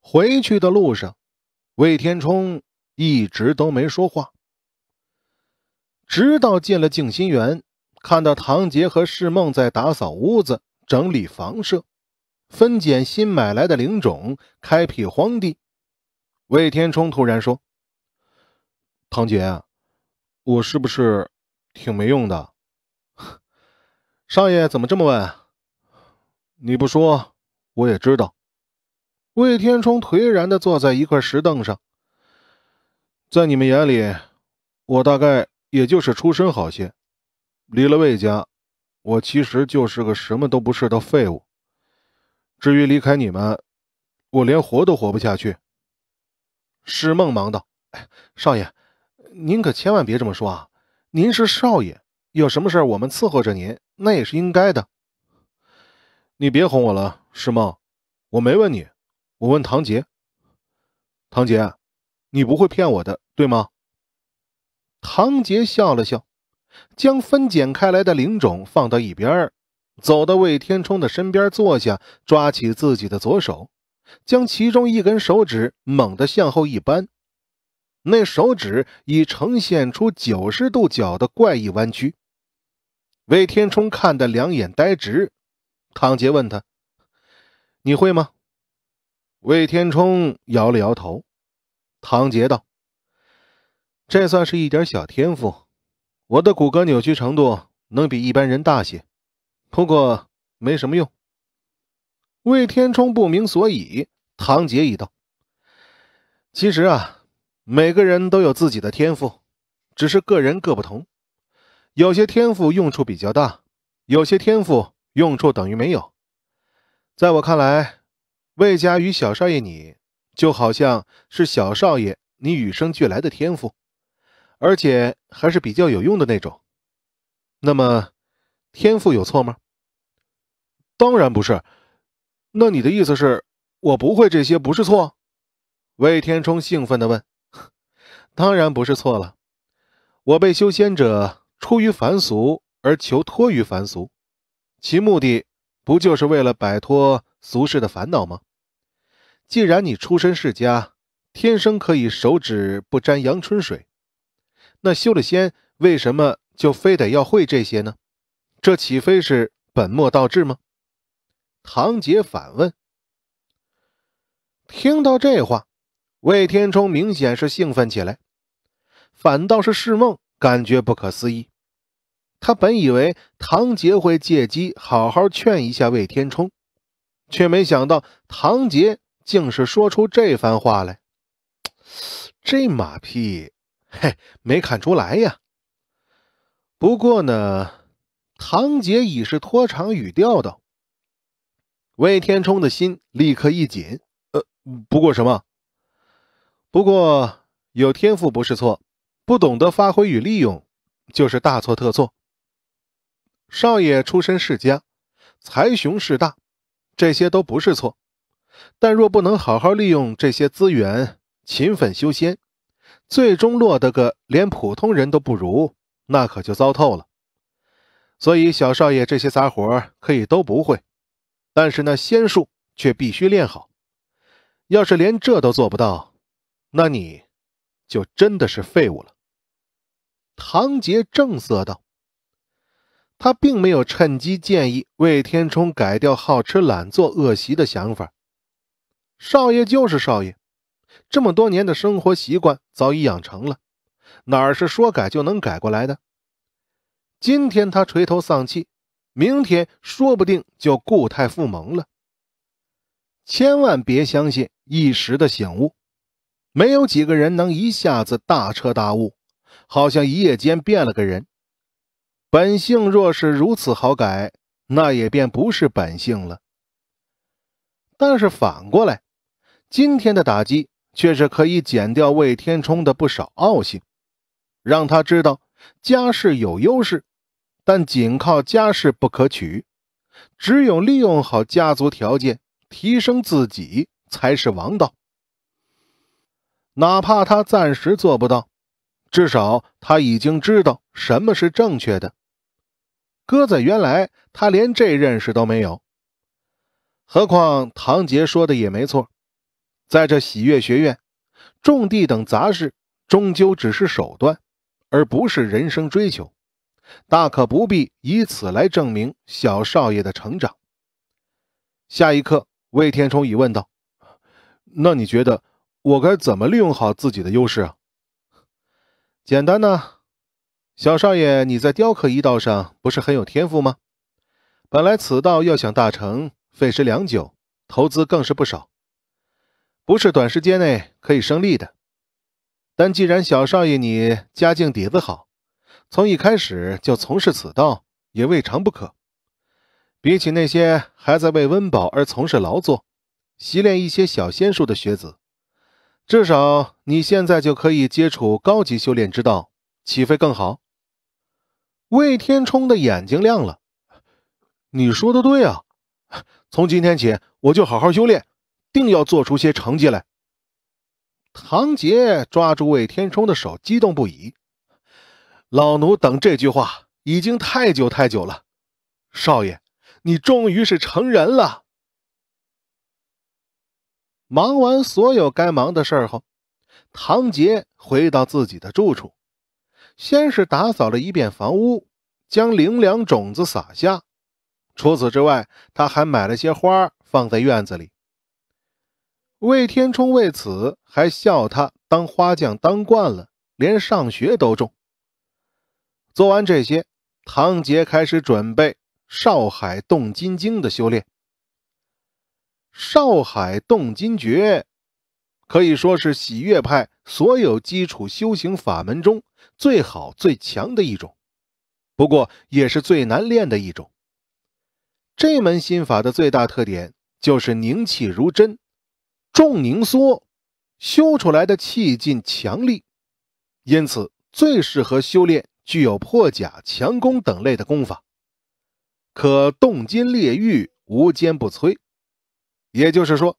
回去的路上，魏天冲一直都没说话。直到进了静心园，看到唐杰和世梦在打扫屋子、整理房舍、分拣新买来的灵种、开辟荒地，魏天冲突然说：“唐杰，我是不是挺没用的？少爷怎么这么问？你不说我也知道。”魏天冲颓然的坐在一块石凳上。在你们眼里，我大概也就是出身好些。离了魏家，我其实就是个什么都不是的废物。至于离开你们，我连活都活不下去。石梦忙道：“少爷，您可千万别这么说啊！您是少爷，有什么事我们伺候着您，那也是应该的。你别哄我了，石梦，我没问你。”我问唐杰：“唐杰，你不会骗我的，对吗？”唐杰笑了笑，将分拣开来的灵种放到一边走到魏天冲的身边坐下，抓起自己的左手，将其中一根手指猛地向后一扳，那手指已呈现出九十度角的怪异弯曲。魏天冲看得两眼呆直。唐杰问他：“你会吗？”魏天冲摇了摇头，唐杰道：“这算是一点小天赋。我的骨骼扭曲程度能比一般人大些，不过没什么用。”魏天冲不明所以，唐杰一：“道其实啊，每个人都有自己的天赋，只是个人各不同。有些天赋用处比较大，有些天赋用处等于没有。在我看来。”魏家与小少爷你，就好像是小少爷你与生俱来的天赋，而且还是比较有用的那种。那么，天赋有错吗？当然不是。那你的意思是，我不会这些不是错？魏天冲兴奋地问：“ 当然不是错了。我被修仙者，出于凡俗而求脱于凡俗，其目的不就是为了摆脱俗世的烦恼吗？”既然你出身世家，天生可以手指不沾阳春水，那修了仙为什么就非得要会这些呢？这岂非是本末倒置吗？唐杰反问。听到这话，魏天冲明显是兴奋起来，反倒是释梦感觉不可思议。他本以为唐杰会借机好好劝一下魏天冲，却没想到唐杰。竟是说出这番话来，这马屁嘿没看出来呀。不过呢，堂姐已是拖长语调道：“魏天冲的心立刻一紧，呃，不过什么？不过有天赋不是错，不懂得发挥与利用就是大错特错。少爷出身世家，才雄势大，这些都不是错。”但若不能好好利用这些资源，勤奋修仙，最终落得个连普通人都不如，那可就糟透了。所以，小少爷这些杂活可以都不会，但是那仙术却必须练好。要是连这都做不到，那你，就真的是废物了。”唐杰正色道。他并没有趁机建议魏天冲改掉好吃懒做恶习的想法。少爷就是少爷，这么多年的生活习惯早已养成了，哪是说改就能改过来的？今天他垂头丧气，明天说不定就故态复萌了。千万别相信一时的醒悟，没有几个人能一下子大彻大悟，好像一夜间变了个人。本性若是如此好改，那也便不是本性了。但是反过来。今天的打击却是可以减掉魏天冲的不少傲性，让他知道家世有优势，但仅靠家世不可取，只有利用好家族条件提升自己才是王道。哪怕他暂时做不到，至少他已经知道什么是正确的。搁在原来，他连这认识都没有。何况唐杰说的也没错。在这喜悦学院，种地等杂事终究只是手段，而不是人生追求，大可不必以此来证明小少爷的成长。下一刻，魏天冲已问道：“那你觉得我该怎么利用好自己的优势啊？”“简单呢，小少爷，你在雕刻一道上不是很有天赋吗？本来此道要想大成，费时良久，投资更是不少。”不是短时间内可以胜利的，但既然小少爷你家境底子好，从一开始就从事此道也未尝不可。比起那些还在为温饱而从事劳作、习练一些小仙术的学子，至少你现在就可以接触高级修炼之道，岂非更好？魏天冲的眼睛亮了：“你说的对啊，从今天起，我就好好修炼。”定要做出些成绩来。唐杰抓住魏天冲的手，激动不已：“老奴等这句话已经太久太久了，少爷，你终于是成人了。”忙完所有该忙的事儿后，唐杰回到自己的住处，先是打扫了一遍房屋，将零粮种子撒下。除此之外，他还买了些花放在院子里。魏天冲为此还笑他当花匠当惯了，连上学都中。做完这些，唐杰开始准备少海洞金经的修炼。少海洞金诀可以说是喜悦派所有基础修行法门中最好最强的一种，不过也是最难练的一种。这门心法的最大特点就是凝气如针。重凝缩修出来的气劲强力，因此最适合修炼具有破甲、强攻等类的功法，可动金裂玉，无坚不摧。也就是说，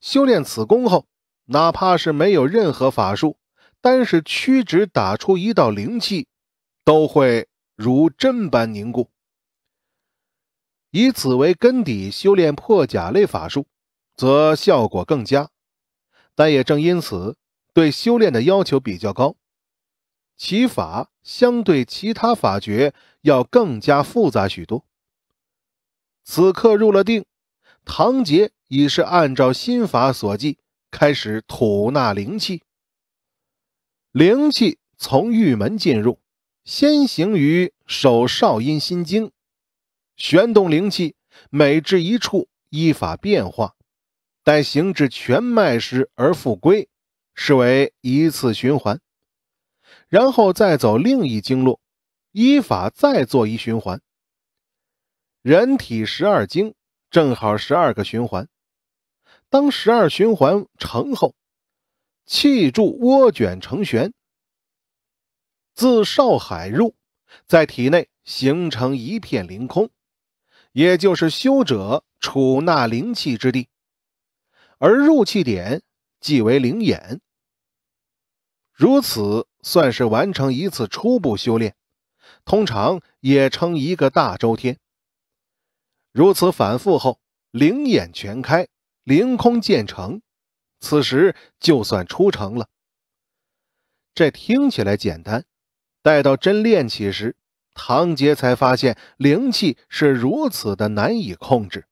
修炼此功后，哪怕是没有任何法术，单是屈指打出一道灵气，都会如针般凝固。以此为根底修炼破甲类法术。则效果更佳，但也正因此，对修炼的要求比较高，其法相对其他法诀要更加复杂许多。此刻入了定，唐杰已是按照心法所记，开始吐纳灵气，灵气从玉门进入，先行于手少阴心经，旋动灵气，每至一处，依法变化。待行至全脉时而复归，视为一次循环，然后再走另一经络，依法再做一循环。人体十二经正好十二个循环，当十二循环成后，气柱涡卷成旋，自少海入，在体内形成一片凌空，也就是修者储纳灵气之地。而入气点即为灵眼，如此算是完成一次初步修炼，通常也称一个大周天。如此反复后，灵眼全开，凌空建成，此时就算出城了。这听起来简单，待到真练起时，唐杰才发现灵气是如此的难以控制。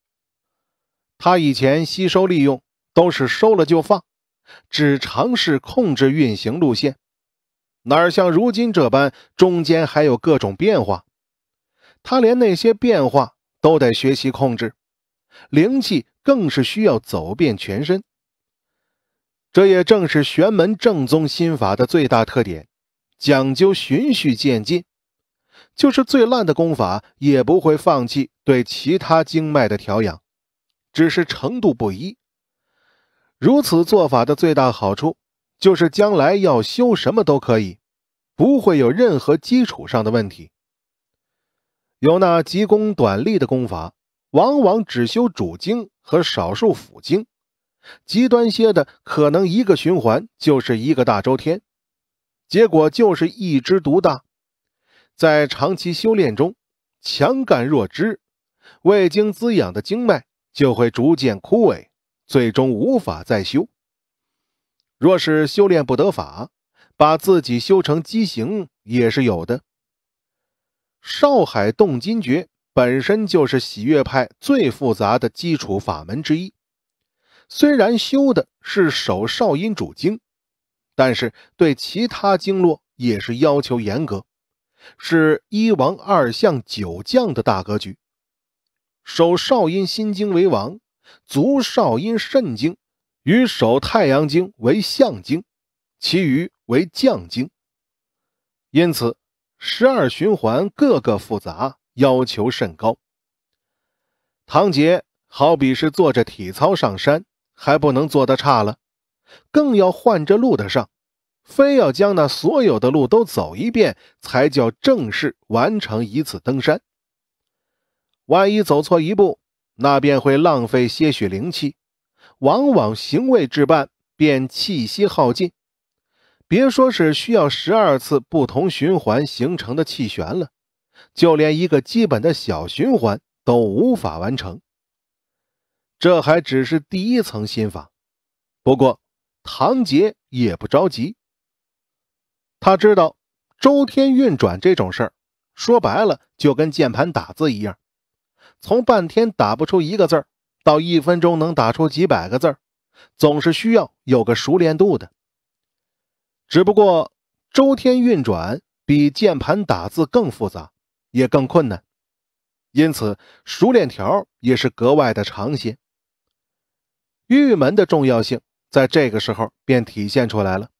他以前吸收利用。都是收了就放，只尝试控制运行路线，哪儿像如今这般，中间还有各种变化。他连那些变化都得学习控制，灵气更是需要走遍全身。这也正是玄门正宗心法的最大特点，讲究循序渐进，就是最烂的功法也不会放弃对其他经脉的调养，只是程度不一。如此做法的最大好处，就是将来要修什么都可以，不会有任何基础上的问题。有那急功短利的功法，往往只修主经和少数辅经，极端些的可能一个循环就是一个大周天，结果就是一枝独大。在长期修炼中，强干弱枝，未经滋养的经脉就会逐渐枯萎。最终无法再修。若是修炼不得法，把自己修成畸形也是有的。少海洞金诀本身就是喜悦派最复杂的基础法门之一。虽然修的是守少阴主经，但是对其他经络也是要求严格，是一王二相九将的大格局，守少阴心经为王。足少阴肾经与手太阳经为象经，其余为将经。因此，十二循环个个复杂，要求甚高。唐杰好比是做着体操上山，还不能做得差了，更要换着路的上，非要将那所有的路都走一遍，才叫正式完成一次登山。万一走错一步。那便会浪费些许灵气，往往行为置办便气息耗尽。别说是需要十二次不同循环形成的气旋了，就连一个基本的小循环都无法完成。这还只是第一层心法。不过唐杰也不着急，他知道周天运转这种事儿，说白了就跟键盘打字一样。从半天打不出一个字儿，到一分钟能打出几百个字儿，总是需要有个熟练度的。只不过周天运转比键盘打字更复杂，也更困难，因此熟练条也是格外的长些。玉门的重要性在这个时候便体现出来了。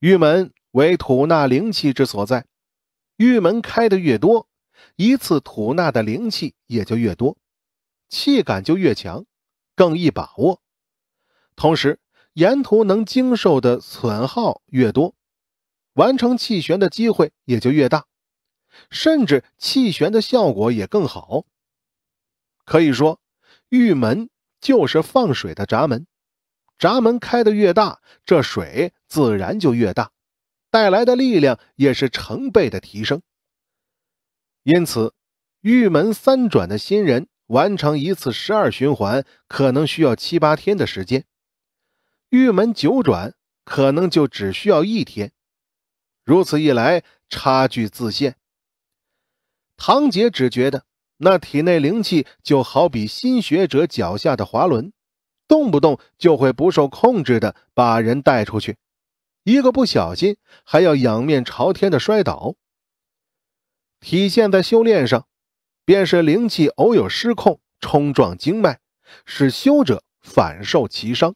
玉门为吐纳灵气之所在，玉门开的越多。一次吐纳的灵气也就越多，气感就越强，更易把握。同时，沿途能经受的损耗越多，完成气旋的机会也就越大，甚至气旋的效果也更好。可以说，玉门就是放水的闸门，闸门开得越大，这水自然就越大，带来的力量也是成倍的提升。因此，玉门三转的新人完成一次十二循环，可能需要七八天的时间；玉门九转，可能就只需要一天。如此一来，差距自现。唐杰只觉得那体内灵气就好比新学者脚下的滑轮，动不动就会不受控制的把人带出去，一个不小心还要仰面朝天的摔倒。体现在修炼上，便是灵气偶有失控，冲撞经脉，使修者反受其伤。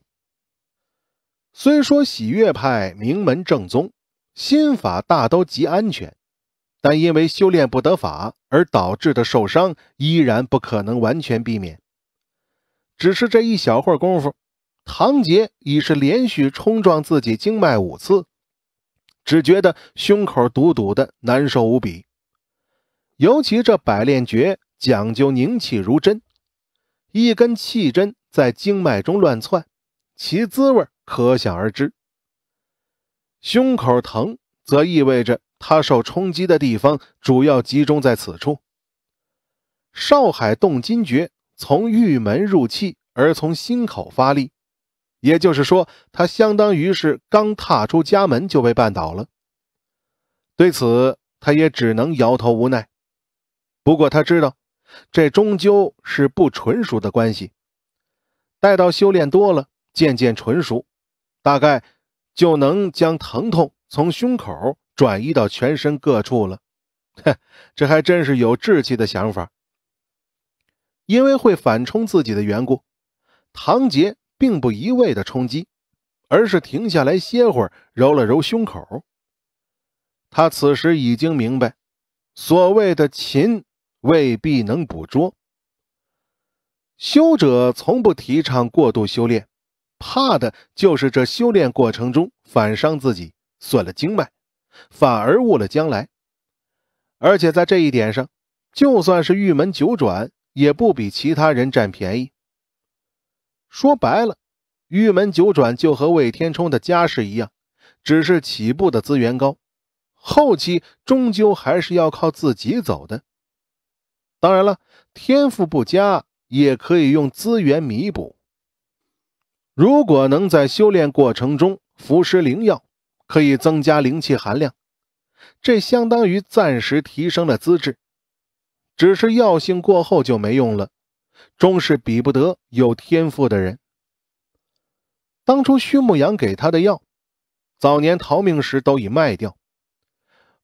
虽说喜悦派名门正宗，心法大都极安全，但因为修炼不得法而导致的受伤，依然不可能完全避免。只是这一小会功夫，唐杰已是连续冲撞自己经脉五次，只觉得胸口堵堵的，难受无比。尤其这百炼诀讲究凝气如针，一根气针在经脉中乱窜，其滋味可想而知。胸口疼，则意味着他受冲击的地方主要集中在此处。少海动金诀从玉门入气，而从心口发力，也就是说，他相当于是刚踏出家门就被绊倒了。对此，他也只能摇头无奈。不过他知道，这终究是不纯熟的关系。待到修炼多了，渐渐纯熟，大概就能将疼痛从胸口转移到全身各处了。哼，这还真是有志气的想法。因为会反冲自己的缘故，唐杰并不一味的冲击，而是停下来歇会儿，揉了揉胸口。他此时已经明白，所谓的琴。未必能捕捉。修者从不提倡过度修炼，怕的就是这修炼过程中反伤自己，损了经脉，反而误了将来。而且在这一点上，就算是玉门九转，也不比其他人占便宜。说白了，玉门九转就和魏天冲的家世一样，只是起步的资源高，后期终究还是要靠自己走的。当然了，天赋不佳也可以用资源弥补。如果能在修炼过程中服食灵药，可以增加灵气含量，这相当于暂时提升了资质，只是药性过后就没用了，终是比不得有天赋的人。当初徐牧阳给他的药，早年逃命时都已卖掉，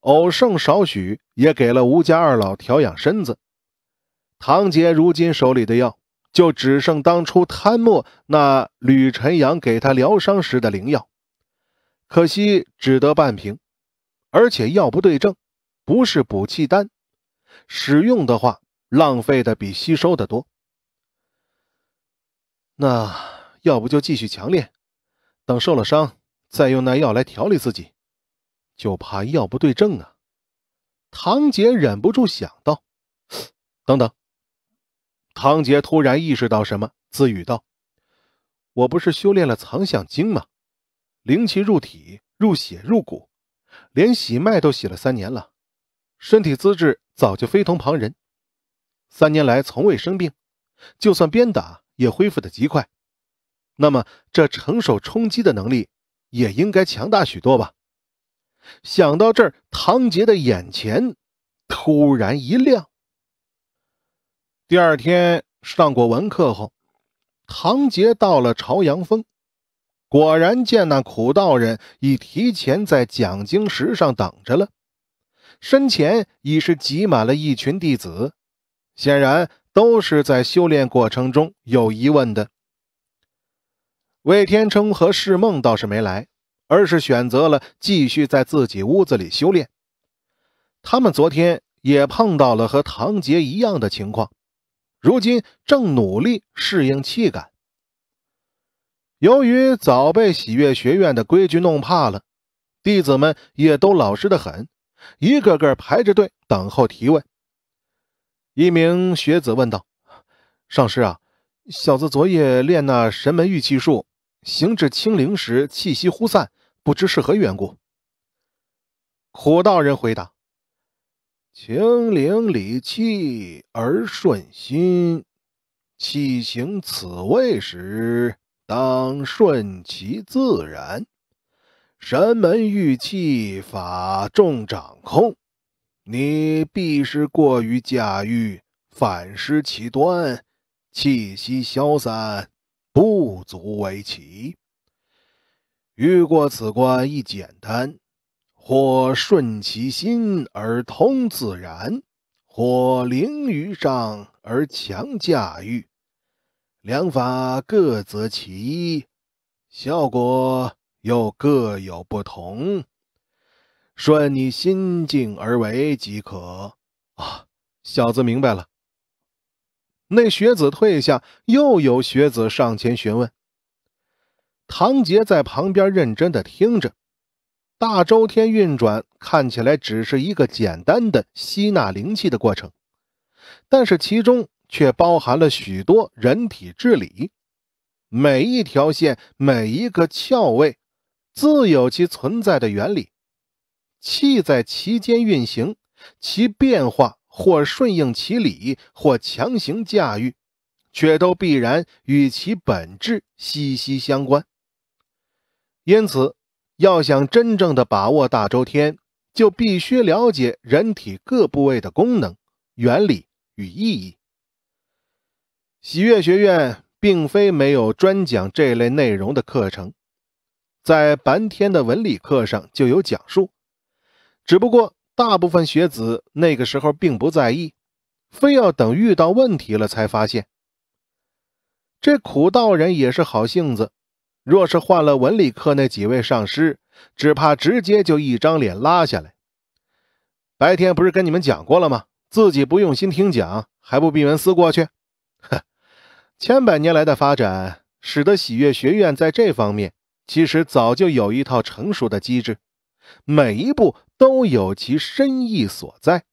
偶剩少许，也给了吴家二老调养身子。唐杰如今手里的药就只剩当初贪墨那吕晨阳给他疗伤时的灵药，可惜只得半瓶，而且药不对症，不是补气丹，使用的话浪费的比吸收的多。那要不就继续强练，等受了伤再用那药来调理自己，就怕药不对症啊。唐杰忍不住想到，等等。唐杰突然意识到什么，自语道：“我不是修炼了《藏象经》吗？灵气入体、入血、入骨，连洗脉都洗了三年了，身体资质早就非同旁人。三年来从未生病，就算鞭打也恢复的极快。那么这承受冲击的能力也应该强大许多吧？”想到这儿，唐杰的眼前突然一亮。第二天上过文课后，唐杰到了朝阳峰，果然见那苦道人已提前在讲经石上等着了，身前已是挤满了一群弟子，显然都是在修炼过程中有疑问的。魏天称和世梦倒是没来，而是选择了继续在自己屋子里修炼。他们昨天也碰到了和唐杰一样的情况。如今正努力适应气感。由于早被喜悦学院的规矩弄怕了，弟子们也都老实的很，一个个排着队等候提问。一名学子问道：“上师啊，小子昨夜练那神门御气术，行至清灵时，气息忽散，不知是何缘故？”火道人回答。清灵理气而顺心，气行此位时，当顺其自然。神门御气法重掌控，你必是过于驾驭，反失其端，气息消散，不足为奇。欲过此关，亦简单。或顺其心而通自然，或凌于上而强驾驭，两法各择其一，效果又各有不同。顺你心境而为即可。啊，小子明白了。那学子退下，又有学子上前询问。唐杰在旁边认真的听着。大周天运转看起来只是一个简单的吸纳灵气的过程，但是其中却包含了许多人体治理。每一条线，每一个窍位，自有其存在的原理。气在其间运行，其变化或顺应其理，或强行驾驭，却都必然与其本质息息相关。因此。要想真正的把握大周天，就必须了解人体各部位的功能、原理与意义。喜悦学院并非没有专讲这类内容的课程，在白天的文理课上就有讲述，只不过大部分学子那个时候并不在意，非要等遇到问题了才发现。这苦道人也是好性子。若是换了文理科那几位上师，只怕直接就一张脸拉下来。白天不是跟你们讲过了吗？自己不用心听讲，还不闭门思过去？呵，千百年来的发展，使得喜悦学院在这方面其实早就有一套成熟的机制，每一步都有其深意所在。